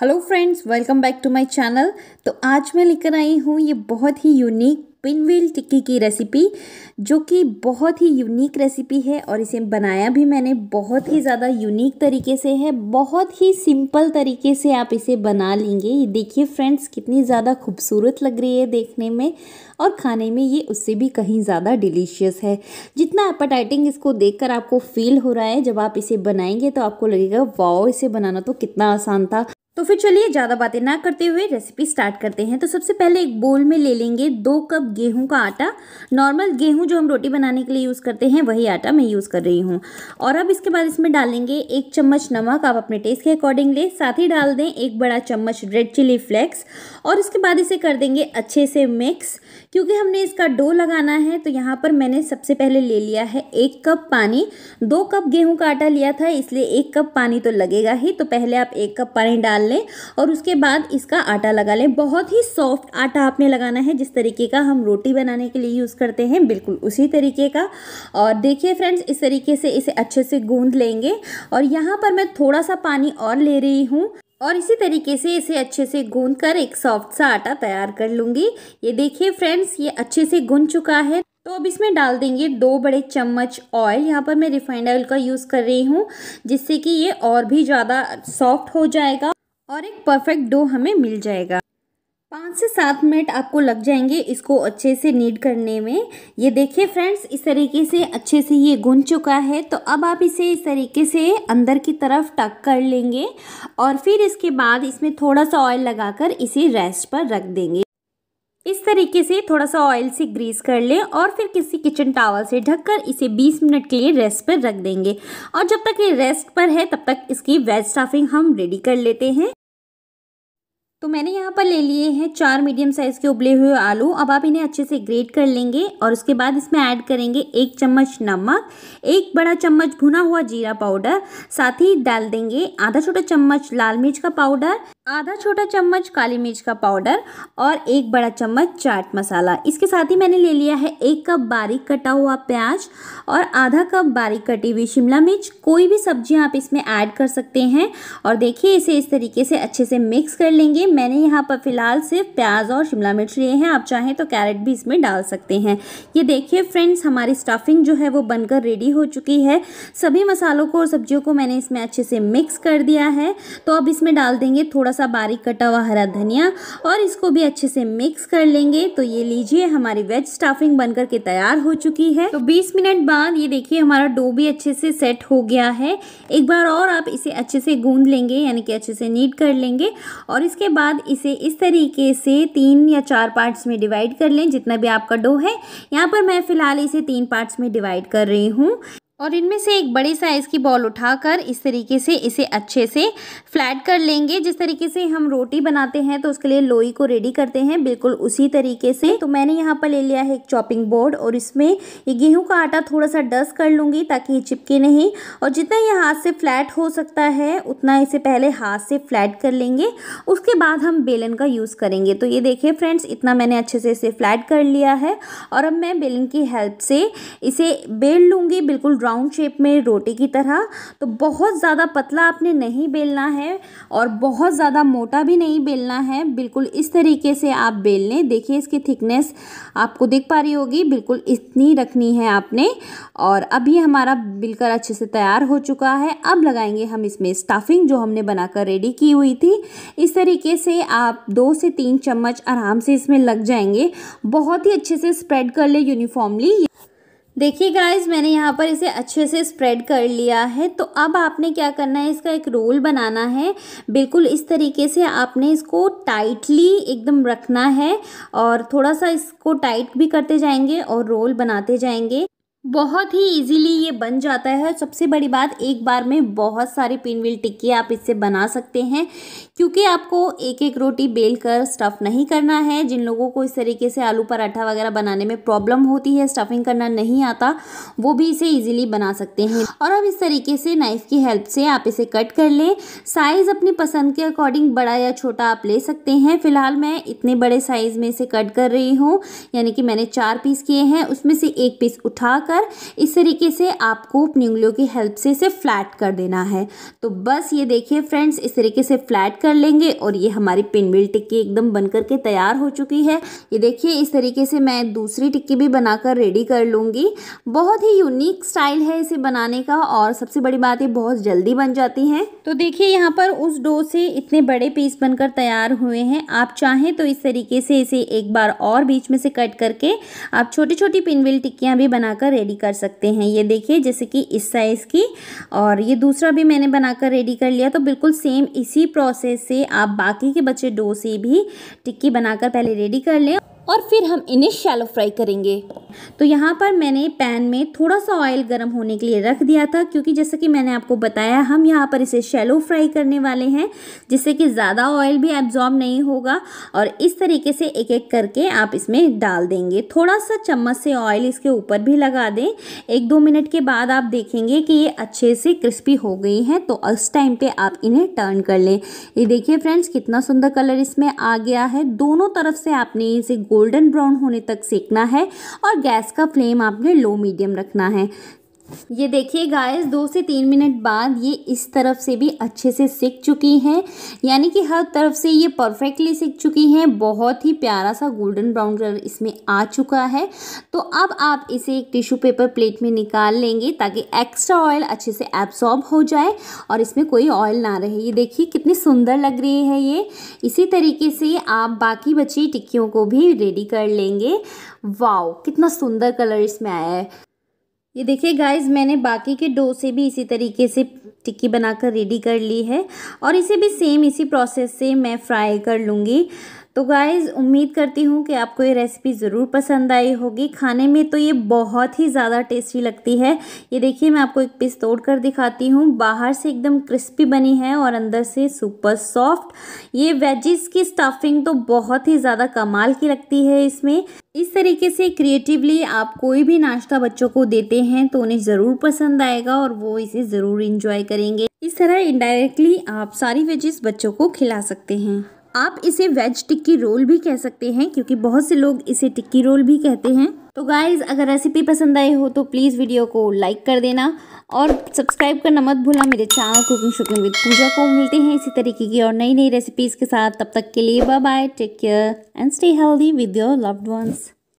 hello friends welcome back to my channel तो आज मैं लेकर आई हूँ ये बहुत ही यूनिक पिनवील टिक्की की रेसिपी जो कि बहुत ही यूनिक रेसिपी है और इसे बनाया भी मैंने बहुत ही ज़्यादा यूनिक तरीके से है बहुत ही सिंपल तरीके से आप इसे बना लेंगे ये देखिए फ्रेंड्स कितनी ज़्यादा खूबसूरत लग रही है देखने में और खाने में ये उससे भी कहीं ज़्यादा डिलीशियस है जितना एपेटाइटिंग इसको देख आपको फील हो रहा है जब आप इसे बनाएंगे तो आपको लगेगा वाओ इसे बनाना तो कितना आसान था तो फिर चलिए ज़्यादा बातें ना करते हुए रेसिपी स्टार्ट करते हैं तो सबसे पहले एक बोल में ले लेंगे दो कप गेहूं का आटा नॉर्मल गेहूं जो हम रोटी बनाने के लिए यूज़ करते हैं वही आटा मैं यूज़ कर रही हूँ और अब इसके बाद इसमें डालेंगे एक चम्मच नमक आप अपने टेस्ट के अकॉर्डिंग ले साथ ही डाल दें एक बड़ा चम्मच रेड चिली फ्लेक्स और उसके बाद इसे कर देंगे अच्छे से मिक्स क्योंकि हमने इसका डो लगाना है तो यहाँ पर मैंने सबसे पहले ले लिया है एक कप पानी दो कप गेहूँ का आटा लिया था इसलिए एक कप पानी तो लगेगा ही तो पहले आप एक कप पानी डाल लें और उसके बाद इसका आटा लगा लें बहुत ही सॉफ्ट आटा आपने लगाना है जिस तरीके का हम रोटी बनाने के लिए यूज़ करते हैं बिल्कुल उसी तरीके का और देखिए फ्रेंड्स इस तरीके से इसे अच्छे से गूंद लेंगे और यहाँ पर मैं थोड़ा सा पानी और ले रही हूँ और इसी तरीके से इसे अच्छे से गूंद कर एक सॉफ्ट सा आटा तैयार कर लूँगी ये देखिए फ्रेंड्स ये अच्छे से गूंद चुका है तो अब इसमें डाल देंगे दो बड़े चम्मच ऑयल यहाँ पर मैं रिफाइंड ऑयल का यूज़ कर रही हूँ जिससे कि ये और भी ज़्यादा सॉफ्ट हो जाएगा और एक परफेक्ट डो हमें मिल जाएगा पाँच से सात मिनट आपको लग जाएंगे इसको अच्छे से नीड करने में ये देखिए फ्रेंड्स इस तरीके से अच्छे से ये गुन चुका है तो अब आप इसे इस तरीके से अंदर की तरफ टक कर लेंगे और फिर इसके बाद इसमें थोड़ा सा ऑयल लगाकर इसे रेस्ट पर रख देंगे इस तरीके से थोड़ा सा ऑयल से ग्रीस कर लें और फिर किसी किचन टावल से ढककर इसे 20 मिनट के लिए रेस्ट पर रख देंगे और जब तक ये रेस्ट पर है तब तक इसकी वेज स्टाफिंग हम रेडी कर लेते हैं तो मैंने यहाँ पर ले लिए हैं चार मीडियम साइज़ के उबले हुए आलू अब आप इन्हें अच्छे से ग्रेट कर लेंगे और उसके बाद इसमें ऐड करेंगे एक चम्मच नमक एक बड़ा चम्मच भुना हुआ जीरा पाउडर साथ ही डाल देंगे आधा छोटा चम्मच लाल मिर्च का पाउडर आधा छोटा चम्मच काली मिर्च का पाउडर और एक बड़ा चम्मच चाट मसाला इसके साथ ही मैंने ले लिया है एक कप बारीक कटा हुआ प्याज और आधा कप बारीक कटी हुई शिमला मिर्च कोई भी सब्जी आप इसमें ऐड कर सकते हैं और देखिए इसे इस तरीके से अच्छे से मिक्स कर लेंगे मैंने यहाँ पर फ़िलहाल सिर्फ प्याज और शिमला मिर्च लिए हैं आप चाहें तो कैरेट भी इसमें डाल सकते हैं ये देखिए फ्रेंड्स हमारी स्टफिंग जो है वो बनकर रेडी हो चुकी है सभी मसालों को और सब्जियों को मैंने इसमें अच्छे से मिक्स कर दिया है तो अब इसमें डाल देंगे थोड़ा सा बारीक कटा हुआ हरा धनिया और इसको भी अच्छे से मिक्स कर लेंगे तो ये लीजिए हमारी वेज स्टफिंग बनकर के तैयार हो चुकी है तो 20 मिनट बाद ये देखिए हमारा डो भी अच्छे से सेट हो गया है एक बार और आप इसे अच्छे से गूंद लेंगे यानी कि अच्छे से नीट कर लेंगे और इसके बाद इसे इस तरीके से तीन या चार पार्ट्स में डिवाइड कर लें जितना भी आपका डो है यहाँ पर मैं फ़िलहाल इसे तीन पार्ट्स में डिवाइड कर रही हूँ और इनमें से एक बड़े साइज़ की बॉल उठाकर इस तरीके से इसे अच्छे से फ्लैट कर लेंगे जिस तरीके से हम रोटी बनाते हैं तो उसके लिए लोई को रेडी करते हैं बिल्कुल उसी तरीके से तो मैंने यहाँ पर ले लिया है एक चॉपिंग बोर्ड और इसमें ये गेहूं का आटा थोड़ा सा डस्ट कर लूँगी ताकि ये चिपके नहीं और जितना ये हाथ से फ्लैट हो सकता है उतना इसे पहले हाथ से फ्लैट कर लेंगे उसके बाद हम बेलन का यूज़ करेंगे तो ये देखिए फ्रेंड्स इतना मैंने अच्छे से इसे फ्लैट कर लिया है और अब मैं बेलन की हेल्प से इसे बेल लूँगी बिल्कुल राउंड शेप में रोटी की तरह तो बहुत ज़्यादा पतला आपने नहीं बेलना है और बहुत ज़्यादा मोटा भी नहीं बेलना है बिल्कुल इस तरीके से आप बेल लें देखिए इसकी थिकनेस आपको देख पा रही होगी बिल्कुल इतनी रखनी है आपने और अभी हमारा बिलकर अच्छे से तैयार हो चुका है अब लगाएंगे हम इसमें स्टफिंग जो हमने बनाकर रेडी की हुई थी इस तरीके से आप दो से तीन चम्मच आराम से इसमें लग जाएंगे बहुत ही अच्छे से स्प्रेड कर ले यूनिफॉर्मली देखिए गाइज मैंने यहाँ पर इसे अच्छे से स्प्रेड कर लिया है तो अब आपने क्या करना है इसका एक रोल बनाना है बिल्कुल इस तरीके से आपने इसको टाइटली एकदम रखना है और थोड़ा सा इसको टाइट भी करते जाएंगे और रोल बनाते जाएंगे बहुत ही इजीली ये बन जाता है सबसे बड़ी बात एक बार में बहुत सारे पिन व्हील टिक्की आप इससे बना सकते हैं क्योंकि आपको एक एक रोटी बेल कर स्टफ़ नहीं करना है जिन लोगों को इस तरीके से आलू पराठा वगैरह बनाने में प्रॉब्लम होती है स्टफिंग करना नहीं आता वो भी इसे ईजिली बना सकते हैं और अब इस तरीके से नाइफ़ की हेल्प से आप इसे कट कर लें साइज़ अपनी पसंद के अकॉर्डिंग बड़ा या छोटा आप ले सकते हैं फ़िलहाल मैं इतने बड़े साइज़ में इसे कट कर रही हूँ यानी कि मैंने चार पीस किए हैं उसमें से एक पीस उठा कर इस तरीके से आपको अपनी उंगलियों की हेल्प से इसे फ्लैट कर देना है तो बस ये देखिए फ्रेंड्स इस तरीके से फ्लैट कर लेंगे और ये हमारी पिनविल टिक्की एकदम बन करके तैयार हो चुकी है ये देखिए इस तरीके से मैं दूसरी टिक्की भी बनाकर रेडी कर लूँगी बहुत ही यूनिक स्टाइल है इसे बनाने का और सबसे बड़ी बात ये बहुत जल्दी बन जाती है तो देखिए यहाँ पर उस डो से इतने बड़े पीस बनकर तैयार हुए हैं आप चाहें तो इस तरीके से इसे एक बार और बीच में से कट करके आप छोटी छोटी पिनविल टिक्कियाँ भी बनाकर रेडी कर सकते हैं ये देखिए जैसे कि इस साइज़ की और ये दूसरा भी मैंने बनाकर रेडी कर लिया तो बिल्कुल सेम इसी प्रोसेस से आप बाकी के बचे डो से भी टिक्की बनाकर पहले रेडी कर लें और फिर हम इन्हें शैलो फ्राई करेंगे तो यहाँ पर मैंने पैन में थोड़ा सा ऑयल गर्म होने के लिए रख दिया था क्योंकि जैसा कि मैंने आपको बताया हम यहाँ पर इसे शैलो फ्राई करने वाले हैं जिससे कि ज़्यादा ऑयल भी एब्जॉर्ब नहीं होगा और इस तरीके से एक एक करके आप इसमें डाल देंगे थोड़ा सा चम्मच से ऑयल इसके ऊपर भी लगा दें एक दो मिनट के बाद आप देखेंगे कि ये अच्छे से क्रिस्पी हो गई हैं तो उस टाइम पर आप इन्हें टर्न कर लें ये देखिए फ्रेंड्स कितना सुंदर कलर इसमें आ गया है दोनों तरफ से आपने इसे गो गोल्डन ब्राउन होने तक सेकना है और गैस का फ्लेम आपने लो मीडियम रखना है ये देखिए गायस दो से तीन मिनट बाद ये इस तरफ से भी अच्छे से सीख चुकी हैं यानी कि हर तरफ से ये परफेक्टली सीख चुकी हैं बहुत ही प्यारा सा गोल्डन ब्राउन कलर इसमें आ चुका है तो अब आप इसे एक टिश्यू पेपर प्लेट में निकाल लेंगे ताकि एक्स्ट्रा ऑयल अच्छे से एब्सॉर्ब हो जाए और इसमें कोई ऑयल ना रहे ये देखिए कितनी सुंदर लग रही है ये इसी तरीके से आप बाकी बची टिक्कियों को भी रेडी कर लेंगे वाओ कितना सुंदर कलर इसमें आया है ये देखिए गाइस मैंने बाकी के डो से भी इसी तरीके से टिक्की बनाकर रेडी कर ली है और इसे भी सेम इसी प्रोसेस से मैं फ्राई कर लूँगी तो गाइज़ उम्मीद करती हूँ कि आपको ये रेसिपी ज़रूर पसंद आई होगी खाने में तो ये बहुत ही ज़्यादा टेस्टी लगती है ये देखिए मैं आपको एक पीस तोड़ कर दिखाती हूँ बाहर से एकदम क्रिस्पी बनी है और अंदर से सुपर सॉफ्ट ये वेजिस की स्टफिंग तो बहुत ही ज़्यादा कमाल की लगती है इसमें इस तरीके से क्रिएटिवली आप कोई भी नाश्ता बच्चों को देते हैं तो उन्हें ज़रूर पसंद आएगा और वो इसे ज़रूर इंजॉय करेंगे इस तरह इनडायरेक्टली आप सारी वेजेस बच्चों को खिला सकते हैं आप इसे वेज टिक्की रोल भी कह सकते हैं क्योंकि बहुत से लोग इसे टिक्की रोल भी कहते हैं तो गाइज़ अगर रेसिपी पसंद आई हो तो प्लीज़ वीडियो को लाइक कर देना और सब्सक्राइब करना मत भूलना मेरे channel cooking shooking with Pooja को मिलते हैं इसी तरीके की और नई नई रेसिपीज़ के साथ तब तक के लिए bye bye take care and stay healthy with your loved once